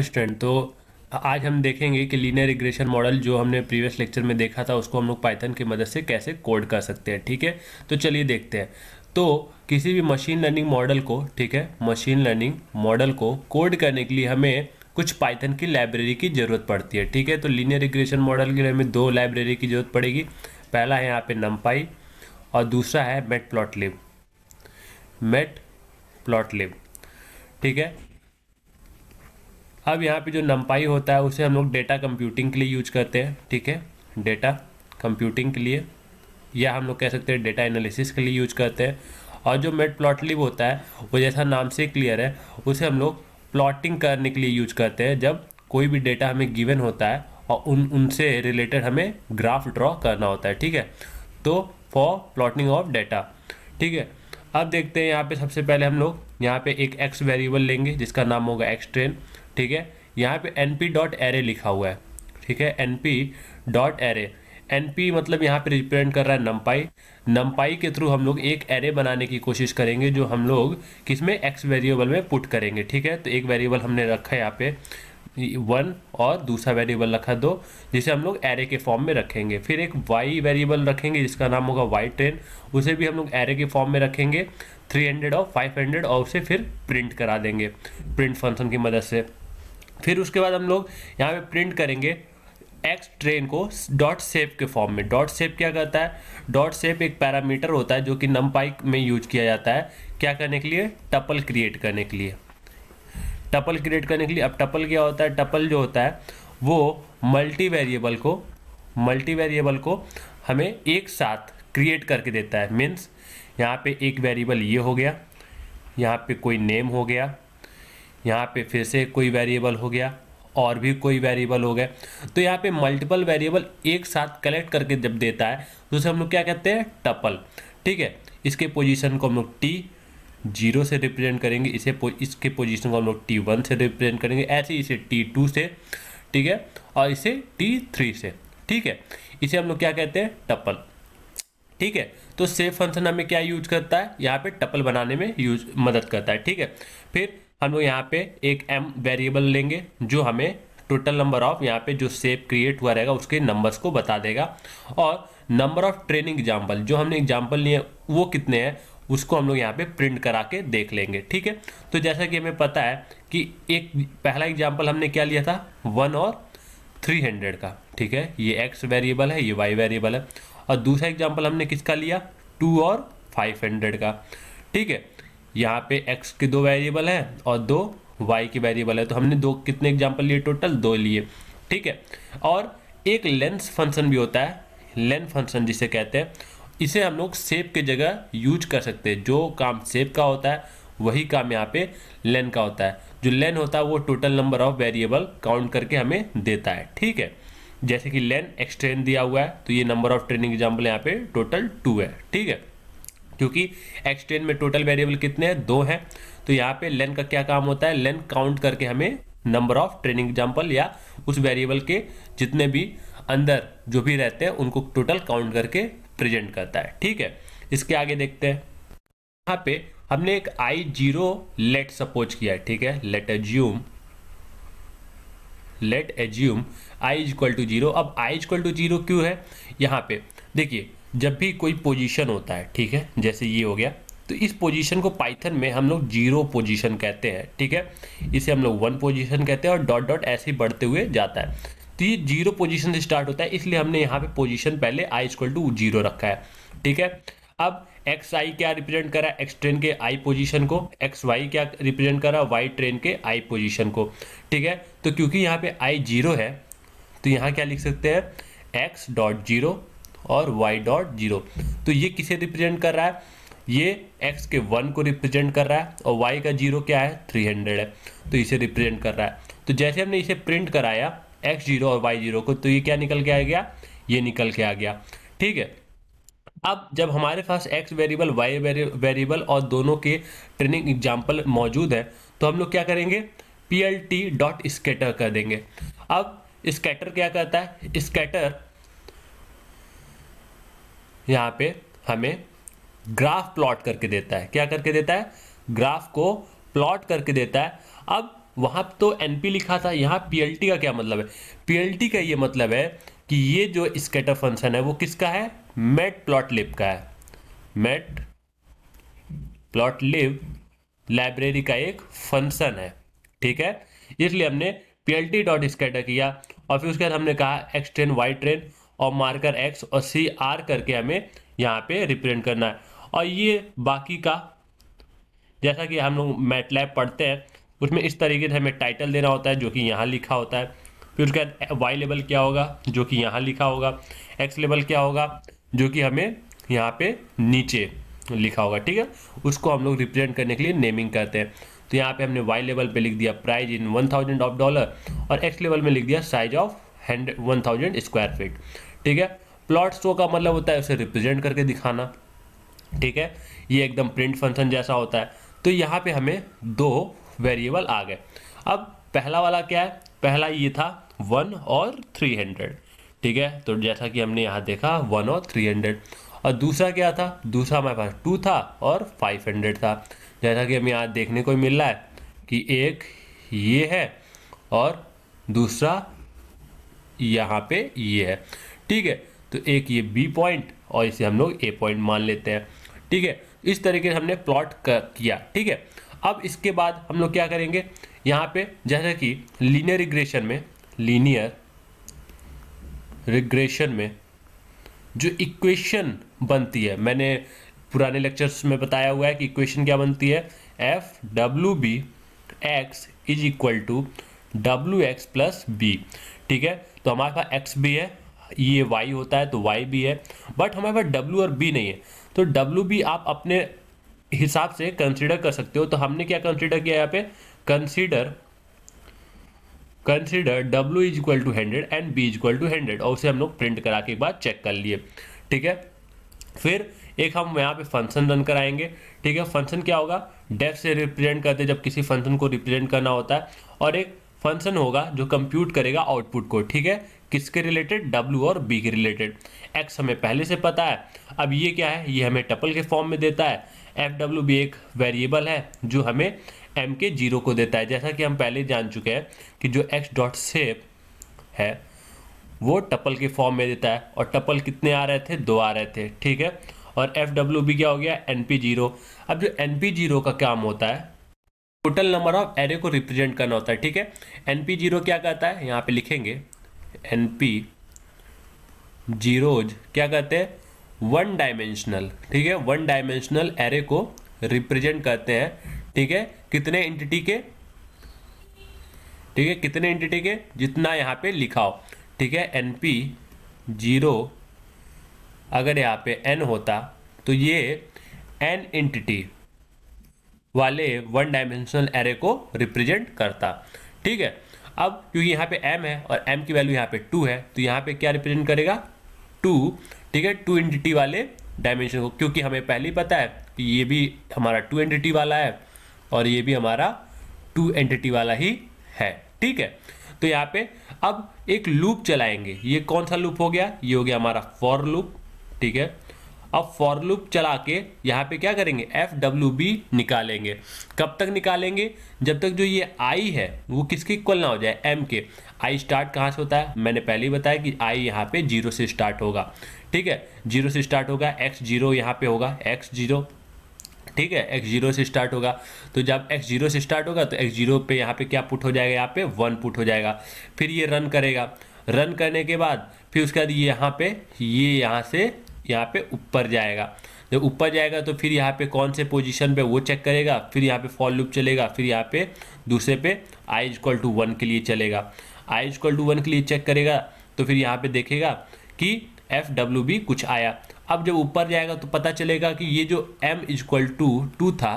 student तो आज हम देखेंगे कि लीनियर रिग्रेशन मॉडल जो हमने प्रीवियस लेक्चर में देखा था उसको हम लोग पाइथन की मदद से कैसे कोड कर सकते हैं ठीक है तो चलिए देखते हैं तो किसी भी मशीन लर्निंग मॉडल को ठीक है मशीन लर्निंग मॉडल को कोड करने के लिए हमें कुछ पाइथन की लाइब्रेरी की ज़रूरत पड़ती है ठीक है तो लीनियर रिग्रेशन मॉडल के लिए हमें दो लाइब्रेरी की ज़रूरत पड़ेगी पहला है यहाँ पे नम्पाई और दूसरा है matplotlib matplotlib ठीक है अब यहाँ पे जो नंपाई होता है उसे हम लोग डेटा कंप्यूटिंग के लिए यूज करते हैं ठीक है डेटा कंप्यूटिंग के लिए या हम लोग कह सकते हैं डेटा एनालिसिस के लिए यूज करते हैं और जो मेट प्लॉटली होता है वो जैसा नाम से क्लियर है उसे हम लोग प्लॉटिंग करने के लिए यूज करते हैं जब कोई भी डेटा हमें गिवन होता है और उन उनसे रिलेटेड हमें ग्राफ ड्रॉ करना होता है ठीक है तो फॉर प्लॉटिंग ऑफ डेटा ठीक है अब देखते हैं यहाँ पे सबसे पहले हम लोग यहाँ पे एक एक्स वेरिएबल लेंगे जिसका नाम होगा एक्स ट्रेन ठीक है यहाँ पे एन पी डॉट एरे लिखा हुआ है ठीक है N P dot array N P मतलब यहाँ पे रिप्रेजेंट कर रहा है नम्पाई नम्पाई के थ्रू हम लोग एक एरे बनाने की कोशिश करेंगे जो हम लोग किसमें एक्स वेरिएबल में पुट करेंगे ठीक है तो एक वेरिएबल हमने रखा है यहाँ पे वन और दूसरा वेरिएबल रखा दो जिसे हम लोग एरे के फॉर्म में रखेंगे फिर एक वाई वेरिएबल रखेंगे जिसका नाम होगा वाई ट्रेन उसे भी हम लोग एरे के फॉर्म में रखेंगे थ्री हंड्रेड और फाइव हंड्रेड और उसे फिर प्रिंट करा देंगे प्रिंट फंक्शन की मदद से फिर उसके बाद हम लोग यहाँ पे प्रिंट करेंगे एक्स ट्रेन को डॉट सेप के फॉर्म में डॉट सेप क्या करता है डॉट सेप एक पैरामीटर होता है जो कि नम में यूज किया जाता है क्या करने के लिए टपल क्रिएट करने के लिए टपल क्रिएट करने के लिए अब टपल क्या होता है टपल जो होता है वो मल्टी वेरिएबल को मल्टी वेरिएबल को हमें एक साथ क्रिएट करके देता है मीन्स यहाँ पे एक वेरिएबल ये हो गया यहाँ पे कोई नेम हो गया यहाँ पे फिर से कोई वेरिएबल हो गया और भी कोई वेरिएबल हो गए तो यहाँ पे मल्टीपल वेरिएबल एक साथ कलेक्ट करके जब देता है तो उसे हम लोग क्या कहते हैं टपल ठीक है इसके पोजीशन को हम लोग टी जीरो से रिप्रेजेंट करेंगे इसे पो, इसके पोजीशन को हम लोग टी वन से रिप्रेजेंट करेंगे ऐसे इसे टी टू से ठीक है और इसे टी थ्री से ठीक है इसे हम लोग क्या कहते हैं टपल ठीक है तो सेफ फंक्शन हमें क्या यूज करता है यहाँ पे टपल बनाने में यूज मदद करता है ठीक है फिर हम लोग यहाँ पे एक एम वेरिएबल लेंगे जो हमें टोटल नंबर ऑफ यहाँ पे जो सेप क्रिएट हुआ रहेगा उसके नंबर्स को बता देगा और नंबर ऑफ ट्रेनिंग एग्जाम्पल जो हमने एग्जाम्पल लिए वो कितने हैं उसको हम लोग यहाँ पे प्रिंट करा के देख लेंगे ठीक है तो जैसा कि हमें पता है कि एक पहला एग्जाम्पल हमने क्या लिया था वन और थ्री हंड्रेड का ठीक है ये एक्स वेरिएबल है ये वाई वेरिएबल है और दूसरा एग्जाम्पल हमने किसका लिया टू और फाइव हंड्रेड का ठीक है यहाँ पे एक्स के दो वेरिएबल हैं और दो वाई के वेरिएबल है तो हमने दो कितने एग्जाम्पल लिए टोटल दो लिए ठीक है और एक लेंस फंक्शन भी होता है लेंथ फंक्शन जिसे कहते हैं इसे हम लोग सेप की जगह यूज कर सकते हैं जो काम सेप का होता है वही काम यहाँ पे लेन का होता है जो लेन होता है वो total number of variable count करके हमें देता है ठीक है जैसे कि लेन एक्सट्रेन दिया हुआ है तो ये नंबर ऑफ ट्रेनिंग एग्जाम्पल यहाँ पे टोटल टू है ठीक है क्योंकि एक्स टेन में टोटल वेरिएबल कितने हैं दो हैं तो यहाँ पे लेन का क्या काम होता है लेन काउंट करके हमें नंबर ऑफ ट्रेनिंग एग्जाम्पल या उस वेरिएबल के जितने भी अंदर जो भी रहते हैं उनको टोटल काउंट करके प्रेजेंट करता है ठीक है इसके आगे देखते हैं यहाँ पे हमने एक आई जीरो लेट सपोज किया है ठीक है let assume let assume I is equal to zero अब I is equal to zero क्यों है यहाँ पे देखिए जब भी कोई पोजीशन होता है ठीक है जैसे ये हो गया तो इस पोजीशन को पाइथन में हम लोग जीरो पोजीशन कहते हैं ठीक है इसे हम लोग वन पोजीशन कहते हैं और डॉट डॉट ऐसे ही बढ़ते हुए जाता है तो ये जीरो पोजीशन से स्टार्ट होता है इसलिए हमने यहाँ पे पोजीशन पहले आई इक्वल टू जीरो रखा है ठीक है अब एक्स आई क्या रिप्रेजेंट करा एक्स ट्रेन के आई पोजिशन को एक्स वाई क्या रिप्रेजेंट करा वाई ट्रेन के आई पोजिशन को ठीक है तो क्योंकि यहाँ पे आई जीरो है तो यहाँ क्या लिख सकते हैं एक्स डॉट जीरो और y डॉट जीरो तो ये किसे रिप्रेजेंट कर रहा है ये x के वन को रिप्रेजेंट कर रहा है और y का जीरो क्या है थ्री हंड्रेड है तो इसे रिप्रेजेंट कर रहा है तो जैसे हमने इसे प्रिंट कराया एक्स जीरो और वाई जीरो को तो ये क्या निकल के आ गया ये निकल के आ गया ठीक है अब जब हमारे पास x वेरिएबल y वेरिएबल और दोनों के ट्रेनिंग एग्जाम्पल मौजूद है तो हम लोग क्या करेंगे P L T dot scatter कर देंगे अब स्कैटर क्या करता है स्कैटर यहाँ पे हमें ग्राफ प्लॉट करके देता है क्या करके देता है ग्राफ को प्लॉट करके देता है अब वहाँ तो एनपी लिखा था यहाँ टी का क्या मतलब है पीएलटी का ये मतलब है कि ये जो स्केटर फंक्शन है वो किसका है मेट प्लॉट लिप का है मेट प्लॉट लिप लाइब्रेरी का एक फंक्शन है ठीक है इसलिए हमने P L T dot scatter किया और फिर उसके बाद हमने कहा एक्स ट्रेन वाई ट्रेन और मार्कर एक्स और सी आर करके हमें यहाँ पे रिप्रेजेंट करना है और ये बाकी का जैसा कि हम लोग मैटलैब पढ़ते हैं उसमें इस तरीके से हमें टाइटल देना होता है जो कि यहाँ लिखा होता है फिर उसके बाद वाई लेवल क्या होगा जो कि यहाँ लिखा होगा एक्स लेवल क्या होगा जो कि हमें यहाँ पे नीचे लिखा होगा ठीक है उसको हम लोग रिप्रेजेंट करने के लिए नेमिंग करते हैं तो यहाँ पे हमने वाई लेवल पे लिख दिया price in one thousand of dollar और एक्स लेवल में लिख दिया size of hundred one thousand square feet ठीक है प्लॉट शो का मतलब होता है उसे रिप्रेजेंट करके दिखाना ठीक है ये एकदम प्रिंट फंक्शन जैसा होता है तो यहाँ पे हमें दो वेरिएबल आ गए अब पहला वाला क्या है पहला ये था वन और थ्री हंड्रेड ठीक है तो जैसा कि हमने यहाँ देखा वन और थ्री हंड्रेड और दूसरा क्या था दूसरा हमारे पास टू था और फाइव हंड्रेड था जैसा कि हमें यहाँ देखने को मिल रहा है कि एक ये है और दूसरा यहाँ पे ये है ठीक है तो एक ये बी पॉइंट और इसे हम लोग ए पॉइंट मान लेते हैं ठीक है इस तरीके से हमने प्लॉट किया ठीक है अब इसके बाद हम लोग क्या करेंगे यहाँ पे जैसा कि लीनियर रिग्रेशन में लीनियर रिग्रेशन में जो इक्वेशन बनती है मैंने पुराने लेक्चर्स में बताया हुआ है कि इक्वेशन क्या बनती है F W B X is equal to W X plus B ठीक है तो हमारे पास एक्स भी है ये वाई होता है तो वाई भी है बट हमारे पास डब्ल्यू और बी नहीं है तो डब्ल्यू भी आप अपने हिसाब से कंसिडर कर सकते हो तो हमने क्या कंसिडर किया यहाँ पे consider consider W is equal to hundred and B is equal to hundred और उसे हम लोग प्रिंट करा के एक बार चेक कर लिए ठीक है फिर एक हम यहाँ पे फंक्शन रन कराएंगे ठीक है फंक्शन क्या होगा डेफ से रिप्रेजेंट करते जब किसी फंक्शन को रिप्रेजेंट करना होता है और एक फंक्शन होगा जो कंप्यूट करेगा आउटपुट को ठीक है किसके रिलेटेड W और B के रिलेटेड X हमें पहले से पता है अब ये क्या है ये हमें टपल के फॉर्म में देता है एफ डब्ल्यू भी एक वेरिएबल है जो हमें एम के जीरो को देता है जैसा कि हम पहले जान चुके हैं कि जो एक्स डॉट सेप है वो टपल के फॉर्म में देता है और टपल कितने आ रहे थे दो आ रहे थे ठीक है और एफ डब्ल्यू भी क्या हो गया एन पी जीरो अब जो एन पी जीरो का काम होता है टोटल नंबर ऑफ एरे को रिप्रेजेंट करना होता है ठीक है एन पी जीरो क्या कहता है यहाँ पे लिखेंगे एन पी जीरोज क्या कहते हैं वन डायमेंशनल ठीक है वन डायमेंशनल एरे को रिप्रेजेंट करते हैं ठीक है कितने एंटिटी के ठीक है कितने एंटिटी के जितना यहाँ पे लिखा हो ठीक है एन पी जीरो अगर यहाँ पे एन होता तो ये एन एंटिटी वाले वन डायमेंशनल एरे को रिप्रेजेंट करता ठीक है अब क्योंकि यहाँ पे m है और m की वैल्यू यहाँ पे टू है तो यहाँ पे क्या रिप्रेजेंट करेगा टू ठीक है टू एंटिटी वाले डायमेंशन को क्योंकि हमें पहले ही पता है कि ये भी हमारा टू एंटिटी वाला है और ये भी हमारा टू एंटिटी वाला ही है ठीक है तो यहाँ पे अब एक लूप चलाएंगे ये कौन सा लूप हो गया ये हो गया हमारा फॉर लूप ठीक है अब फॉर लूप चला के यहाँ पे क्या करेंगे एफ डब्ल्यू बी निकालेंगे कब तक निकालेंगे जब तक जो ये आई है वो किसके इक्वल ना हो जाए एम के आई स्टार्ट कहाँ से होता है मैंने पहले ही बताया कि आई यहाँ पे जीरो से स्टार्ट होगा ठीक है जीरो से स्टार्ट होगा एक्स जीरो यहाँ पे होगा एक्स जीरो ठीक है एक्स जीरो से स्टार्ट होगा तो जब एक्स जीरो से स्टार्ट होगा तो एक्स जीरो पे यहाँ पे क्या पुट हो जाएगा यहाँ पे वन पुट हो जाएगा फिर ये रन करेगा रन करने के बाद फिर उसके बाद यहाँ पे ये यहाँ से यहाँ पे ऊपर जाएगा जब ऊपर जाएगा तो फिर यहाँ पे कौन से पोजीशन पे वो चेक करेगा फिर यहाँ पे फॉल लूप चलेगा फिर यहाँ पे दूसरे पे आई इजक्वल टू वन के लिए चलेगा आई इजक्वल टू वन के लिए चेक करेगा तो फिर यहाँ पे देखेगा कि एफ डब्ल्यू बी कुछ आया अब जब ऊपर जाएगा तो पता चलेगा कि ये जो एम इजक्वल टू टू था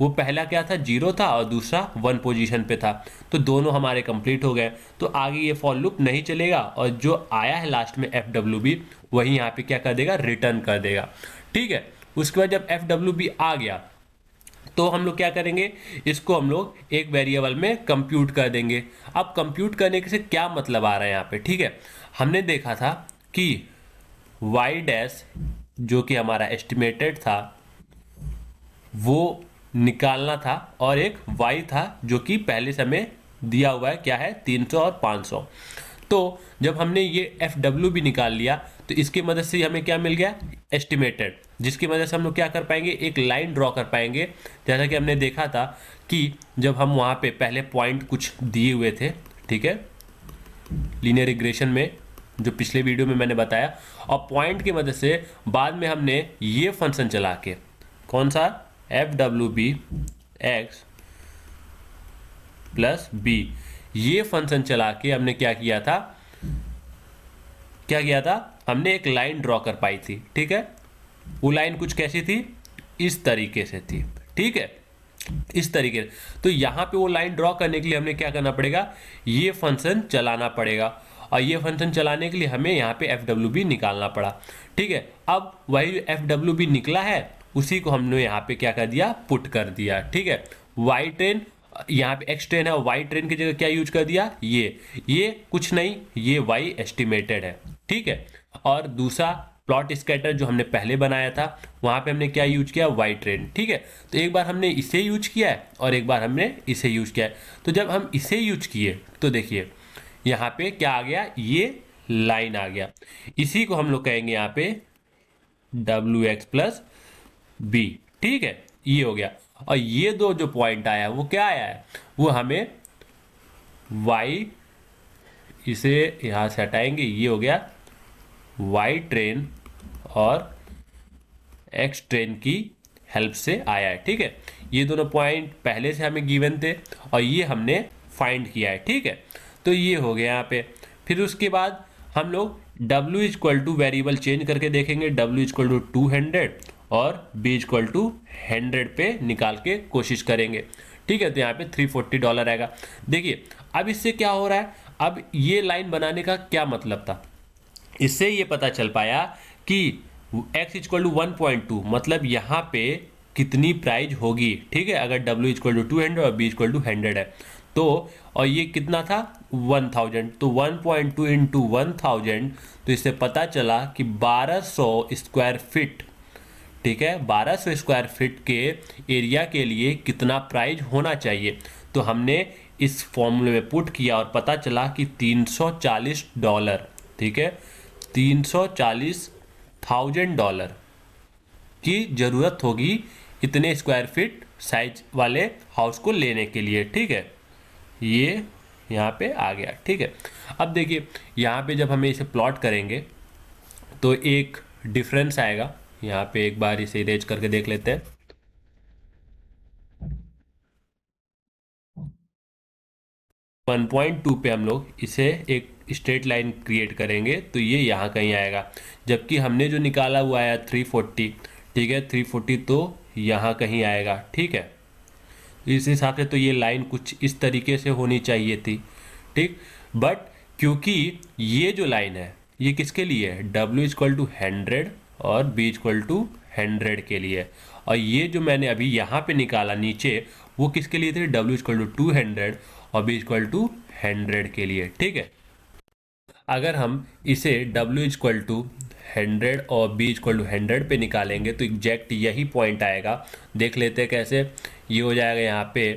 वो पहला क्या था जीरो था और दूसरा वन पोजीशन पे था तो दोनों हमारे कंप्लीट हो गए तो आगे ये फॉल लूप नहीं चलेगा और जो आया है लास्ट में एफ डब्ल्यू बी वही यहाँ पे क्या कर देगा रिटर्न कर देगा ठीक है उसके बाद जब एफ डब्ल्यू बी आ गया तो हम लोग क्या करेंगे इसको हम लोग एक वेरिएबल में कंप्यूट कर देंगे अब कंप्यूट करने से क्या मतलब आ रहा है यहाँ पे ठीक है हमने देखा था कि वाई डैश जो कि हमारा एस्टिमेटेड था वो निकालना था और एक वाई था जो कि पहले समय दिया हुआ है क्या है 300 और 500 तो जब हमने ये एफ डब्ल्यू भी निकाल लिया तो इसकी मदद से हमें क्या मिल गया एस्टिमेटेड जिसकी मदद से हम लोग क्या कर पाएंगे एक लाइन ड्रॉ कर पाएंगे जैसा कि हमने देखा था कि जब हम वहाँ पे पहले पॉइंट कुछ दिए हुए थे ठीक है लीनियर इग्रेशन में जो पिछले वीडियो में मैंने बताया और पॉइंट की मदद से बाद में हमने ये फंक्शन चला के कौन सा F W B X plus B ये फंक्शन चला के हमने क्या किया था क्या किया था हमने एक लाइन ड्रॉ कर पाई थी ठीक है वो लाइन कुछ कैसी थी इस तरीके से थी ठीक है इस तरीके से तो यहां पे वो लाइन ड्रॉ करने के लिए हमने क्या करना पड़ेगा ये फंक्शन चलाना पड़ेगा और ये फंक्शन चलाने के लिए हमें यहाँ पे एफ डब्ल्यू बी निकालना पड़ा ठीक है अब वही एफ डब्ल्यू बी निकला है उसी को हमने यहाँ पे क्या कर दिया पुट कर दिया ठीक है वाई ट्रेन यहाँ पे एक्स ट्रेन है वाई ट्रेन की जगह क्या यूज कर दिया ये ये कुछ नहीं ये वाई एस्टिमेटेड है ठीक है और दूसरा प्लॉट स्कैटर जो हमने पहले बनाया था वहाँ पे हमने क्या यूज किया वाई ट्रेन ठीक है तो एक बार हमने इसे यूज किया है और एक बार हमने इसे यूज किया है तो जब हम इसे यूज किए तो देखिए यहाँ पे क्या आ गया ये लाइन आ गया इसी को हम लोग कहेंगे यहाँ पे डब्ल्यू एक्स प्लस बी ठीक है ये हो गया और ये दो जो पॉइंट आया वो क्या आया है वो हमें वाई इसे यहां से हटाएंगे ये हो गया वाई ट्रेन और एक्स ट्रेन की हेल्प से आया है ठीक है ये दोनों पॉइंट पहले से हमें गिवन थे और ये हमने फाइंड किया है ठीक है तो ये हो गया यहाँ पे फिर उसके बाद हम लोग W is equal to variable change करके देखेंगे W is equal to two hundred और बी इक्वल टू हंड्रेड पे निकाल के कोशिश करेंगे ठीक है तो यहाँ पे थ्री फोर्टी डॉलर आएगा देखिए अब इससे क्या हो रहा है अब ये लाइन बनाने का क्या मतलब था इससे ये पता चल पाया कि x equal to one point two मतलब यहाँ पे कितनी प्राइज होगी ठीक है अगर w equal to two hundred और b इक्वल टू हंड्रेड है तो और ये कितना था वन थाउजेंड तो one point two into one thousand तो इससे पता चला कि बारह सौ स्क्वायर फिट ठीक है 1200 स्क्वायर फिट के एरिया के लिए कितना प्राइज होना चाहिए तो हमने इस फॉर्मूले में पुट किया और पता चला कि 340 डॉलर ठीक है चालीस थाउजेंड डॉलर की ज़रूरत होगी इतने स्क्वायर फिट साइज वाले हाउस को लेने के लिए ठीक है ये यहाँ पे आ गया ठीक है अब देखिए यहाँ पे जब हमें इसे प्लॉट करेंगे तो एक डिफरेंस आएगा यहाँ पे एक बार इसे इरेज करके देख लेते हैं वन पॉइंट टू पे हम लोग इसे एक स्ट्रेट लाइन क्रिएट करेंगे तो ये यहाँ कहीं आएगा जबकि हमने जो निकाला हुआ है थ्री फोर्टी ठीक है थ्री फोर्टी तो यहाँ कहीं आएगा ठीक है इस हिसाब से तो ये लाइन कुछ इस तरीके से होनी चाहिए थी ठीक बट क्योंकि ये जो लाइन है ये किसके लिए है डब्ल्यू इज्कवल टू हंड्रेड और बी इक्वल टू हंड्रेड के लिए और ये जो मैंने अभी यहाँ पे निकाला नीचे वो किसके लिए थे W equal to two hundred और बी इक्वल टू हंड्रेड के लिए ठीक है अगर हम इसे डब्ल्यू इक्वल टू हंड्रेड और बी इक्वल टू हंड्रेड पर निकालेंगे तो एग्जैक्ट यही पॉइंट आएगा देख लेते हैं कैसे ये हो जाएगा यहाँ पे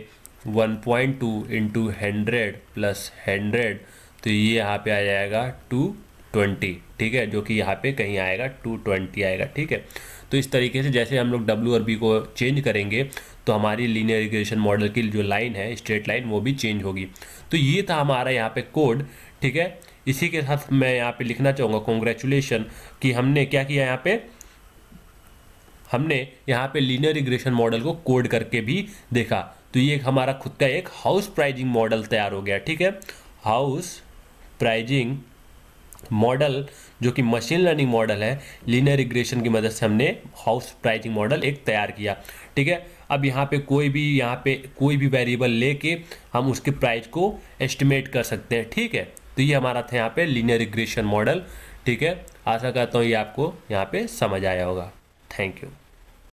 one point two into hundred plus hundred तो ये यहाँ पे आ जाएगा टू ट्वेंटी ठीक है जो कि यहाँ पे कहीं आएगा टू ट्वेंटी आएगा ठीक है तो इस तरीके से जैसे हम लोग डब्ल्यू और बी को चेंज करेंगे तो हमारी लीनियर इक्वेशन मॉडल की जो लाइन है स्ट्रेट लाइन वो भी चेंज होगी तो ये था हमारा यहाँ पे कोड ठीक है इसी के साथ मैं यहाँ पे लिखना चाहूँगा कॉन्ग्रेचुलेशन कि हमने क्या किया यहाँ पे हमने यहाँ पे लीनियर रिग्रेशन मॉडल को कोड करके भी देखा तो ये हमारा खुद का एक हाउस प्राइजिंग मॉडल तैयार हो गया ठीक है हाउस प्राइजिंग मॉडल जो कि मशीन लर्निंग मॉडल है लीनियर इग्रेशन की मदद से हमने हाउस प्राइसिंग मॉडल एक तैयार किया ठीक है अब यहाँ पे कोई भी यहाँ पे कोई भी वेरिएबल लेके हम उसके प्राइस को एस्टिमेट कर सकते हैं ठीक है तो ये हमारा था यहाँ पे लीनियर इग्रेशन मॉडल ठीक है आशा करता हूँ ये आपको यहाँ पे समझ आया होगा थैंक यू